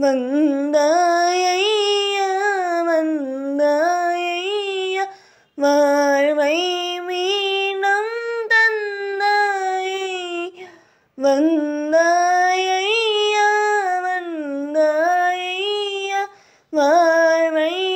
வந்தாயையா வந்தாயையா வாழ்வை மீனம் தந்தாயை வந்தாயையா வந்தாயையா வாழ்வை